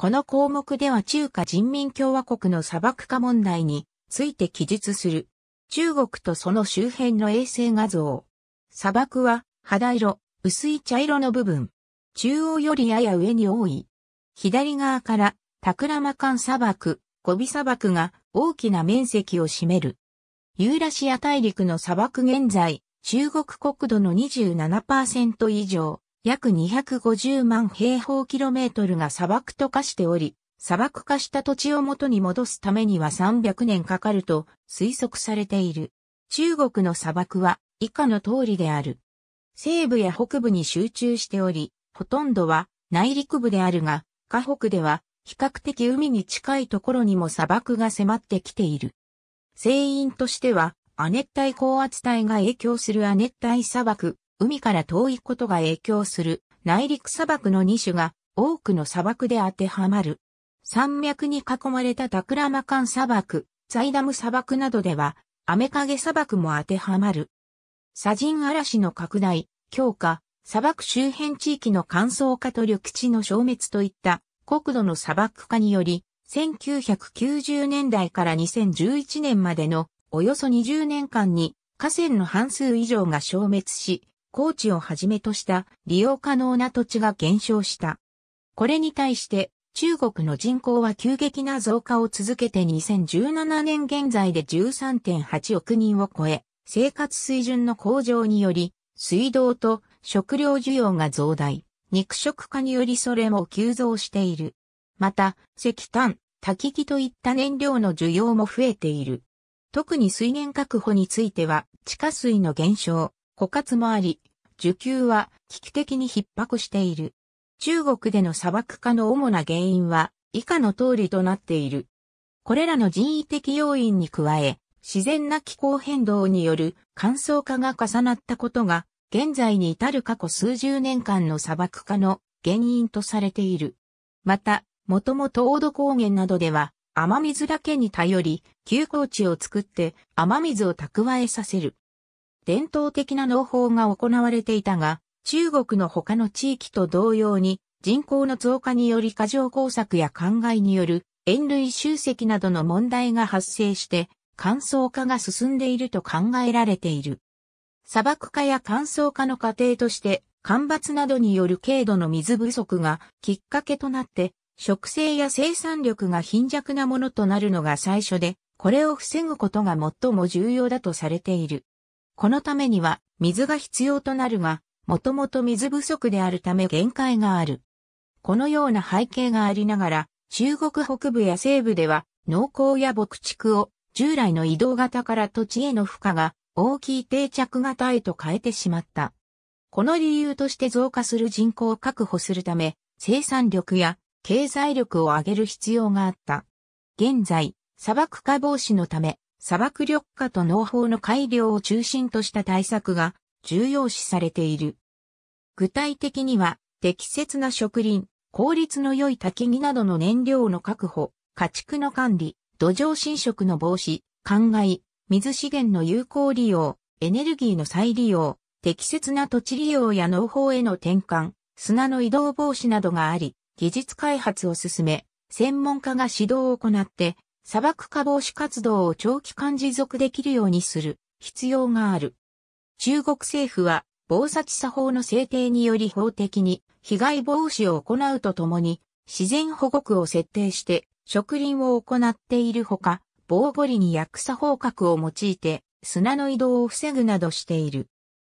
この項目では中華人民共和国の砂漠化問題について記述する。中国とその周辺の衛星画像。砂漠は肌色、薄い茶色の部分。中央よりやや上に多い。左側からタクラマカン砂漠、ゴビ砂漠が大きな面積を占める。ユーラシア大陸の砂漠現在、中国国土の27%以上、約250万平方キロメートルが砂漠と化しており、砂漠化した土地を元に戻すためには300年かかると推測されている。中国の砂漠は以下の通りである。西部や北部に集中しており、ほとんどは内陸部であるが、河北では比較的海に近いところにも砂漠が迫ってきている。成因としては、亜熱帯高圧帯が影響する亜熱帯砂漠、海から遠いことが影響する内陸砂漠の2種が多くの砂漠で当てはまる。山脈に囲まれたタクラマカン砂漠、ザイダム砂漠などでは、アメカゲ砂漠も当てはまる。砂塵嵐の拡大、強化、砂漠周辺地域の乾燥化と緑地の消滅といった国土の砂漠化により、1990年代から2011年までのおよそ20年間に河川の半数以上が消滅し、高地をはじめとした利用可能な土地が減少した。これに対して中国の人口は急激な増加を続けて2017年現在で13.8億人を超え、生活水準の向上により、水道と食料需要が増大、肉食化によりそれも急増している。また、石炭、焚き木といった燃料の需要も増えている。特に水源確保については、地下水の減少、枯渇もあり、需給は危機的に逼迫している。中国での砂漠化の主な原因は以下の通りとなっている。これらの人為的要因に加え、自然な気候変動による乾燥化が重なったことが、現在に至る過去数十年間の砂漠化の原因とされている。また、もともとオード高原などでは、雨水だけに頼り、休耕地を作って雨水を蓄えさせる。伝統的な農法が行われていたが、中国の他の地域と同様に人口の増加により過剰工作や灌漑による塩類集積などの問題が発生して乾燥化が進んでいると考えられている。砂漠化や乾燥化の過程として干ばつなどによる軽度の水不足がきっかけとなって植生や生産力が貧弱なものとなるのが最初で、これを防ぐことが最も重要だとされている。このためには水が必要となるが、もともと水不足であるため限界がある。このような背景がありながら、中国北部や西部では農耕や牧畜を従来の移動型から土地への負荷が大きい定着型へと変えてしまった。この理由として増加する人口を確保するため、生産力や経済力を上げる必要があった。現在、砂漠化防止のため、砂漠緑化と農法の改良を中心とした対策が重要視されている。具体的には、適切な植林、効率の良い焚き木などの燃料の確保、家畜の管理、土壌侵食の防止、灌漑、水資源の有効利用、エネルギーの再利用、適切な土地利用や農法への転換、砂の移動防止などがあり、技術開発を進め、専門家が指導を行って、砂漠化防止活動を長期間持続できるようにする必要がある。中国政府は防砂地法の制定により法的に被害防止を行うとともに自然保護区を設定して植林を行っているほか防護林に薬草法格を用いて砂の移動を防ぐなどしている。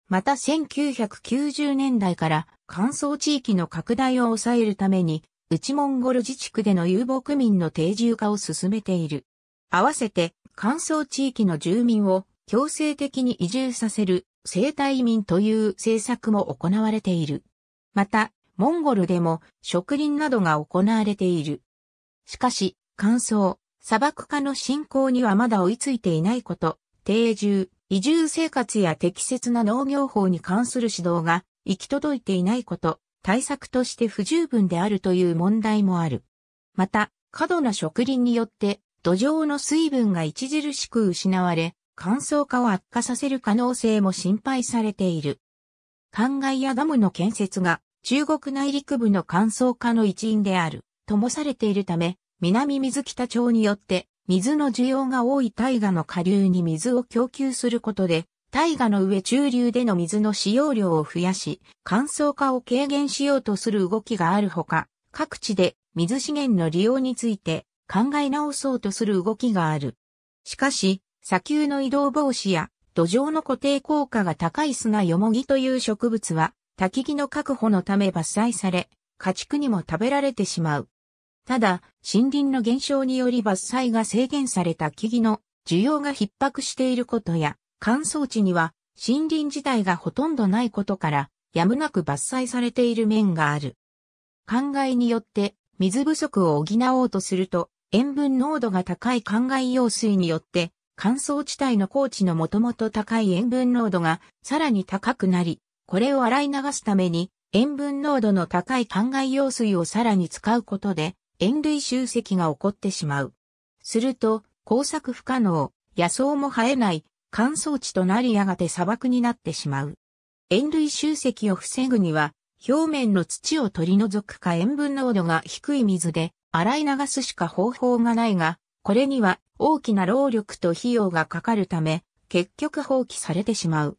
また1990年代から乾燥地域の拡大を抑えるために内モンゴル自治区での遊牧民の定住化を進めている。合わせて乾燥地域の住民を強制的に移住させる生態移民という政策も行われている。また、モンゴルでも植林などが行われている。しかし、乾燥、砂漠化の進行にはまだ追いついていないこと、定住、移住生活や適切な農業法に関する指導が行き届いていないこと、対策として不十分であるという問題もある。また、過度な植林によって土壌の水分が著しく失われ、乾燥化を悪化させる可能性も心配されている。灌漑やダムの建設が中国内陸部の乾燥化の一因であるともされているため、南水北町によって水の需要が多い大河の下流に水を供給することで大河の上中流での水の使用量を増やし、乾燥化を軽減しようとする動きがあるほか、各地で水資源の利用について考え直そうとする動きがある。しかし、砂丘の移動防止や土壌の固定効果が高い砂よもぎという植物は、焚き木の確保のため伐採され、家畜にも食べられてしまう。ただ、森林の減少により伐採が制限された木々の需要が逼迫していることや、乾燥地には森林自体がほとんどないことから、やむなく伐採されている面がある。灌漑によって水不足を補おうとすると、塩分濃度が高い灌漑用水によって、乾燥地帯の高地のもともと高い塩分濃度がさらに高くなり、これを洗い流すために塩分濃度の高い灌漑用水をさらに使うことで塩類集積が起こってしまう。すると、工作不可能、野草も生えない乾燥地となりやがて砂漠になってしまう。塩類集積を防ぐには、表面の土を取り除くか塩分濃度が低い水で洗い流すしか方法がないが、これには大きな労力と費用がかかるため、結局放棄されてしまう。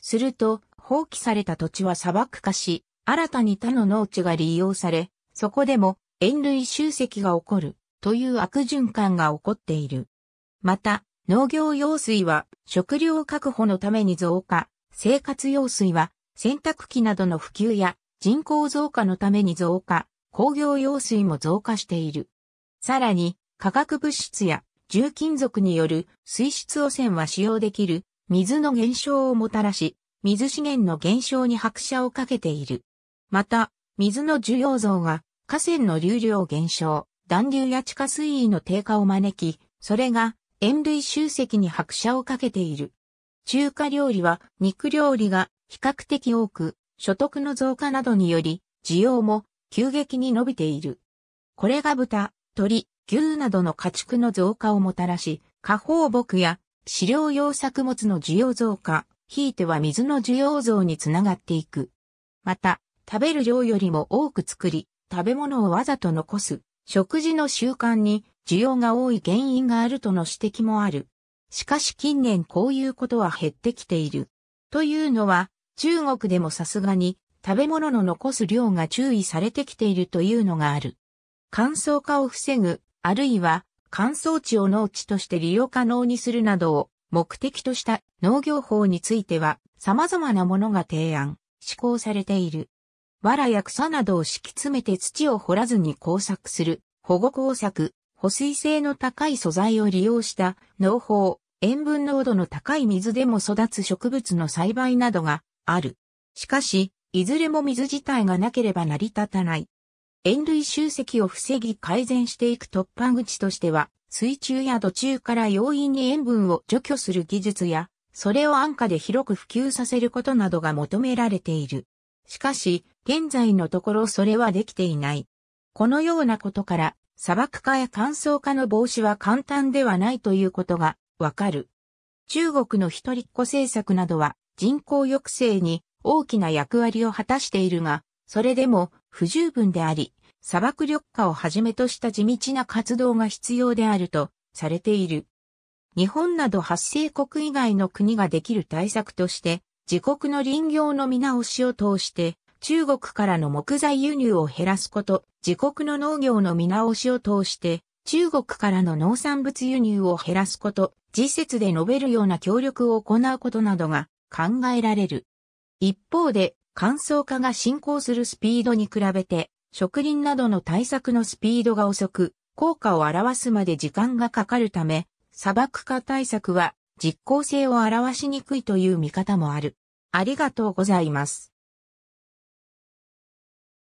すると、放棄された土地は砂漠化し、新たに他の農地が利用され、そこでも塩類集積が起こるという悪循環が起こっている。また、農業用水は食料確保のために増加、生活用水は洗濯機などの普及や人口増加のために増加、工業用水も増加している。さらに、化学物質や重金属による水質汚染は使用できる水の減少をもたらし、水資源の減少に拍車をかけている。また、水の需要増が河川の流量減少、暖流や地下水位の低下を招き、それが塩類集積に拍車をかけている。中華料理は肉料理が比較的多く、所得の増加などにより、需要も急激に伸びている。これが豚、鳥、牛などの家畜の増加をもたらし、下放牧や飼料用作物の需要増加、ひいては水の需要増につながっていく。また、食べる量よりも多く作り、食べ物をわざと残す、食事の習慣に需要が多い原因があるとの指摘もある。しかし近年こういうことは減ってきている。というのは、中国でもさすがに食べ物の残す量が注意されてきているというのがある。乾燥化を防ぐ、あるいは乾燥地を農地として利用可能にするなどを目的とした農業法については様々なものが提案、施行されている。藁や草などを敷き詰めて土を掘らずに工作する保護工作保水性の高い素材を利用した農法、塩分濃度の高い水でも育つ植物の栽培などがある。しかし、いずれも水自体がなければ成り立たない。塩類集積を防ぎ改善していく突破口としては、水中や土中から容易に塩分を除去する技術や、それを安価で広く普及させることなどが求められている。しかし、現在のところそれはできていない。このようなことから、砂漠化や乾燥化の防止は簡単ではないということがわかる。中国の一人っ子政策などは人口抑制に大きな役割を果たしているが、それでも不十分であり、砂漠緑化をはじめとした地道な活動が必要であるとされている。日本など発生国以外の国ができる対策として、自国の林業の見直しを通して、中国からの木材輸入を減らすこと、自国の農業の見直しを通して、中国からの農産物輸入を減らすこと、次節で述べるような協力を行うことなどが考えられる。一方で、乾燥化が進行するスピードに比べて、植林などの対策のスピードが遅く、効果を表すまで時間がかかるため、砂漠化対策は実効性を表しにくいという見方もある。ありがとうございます。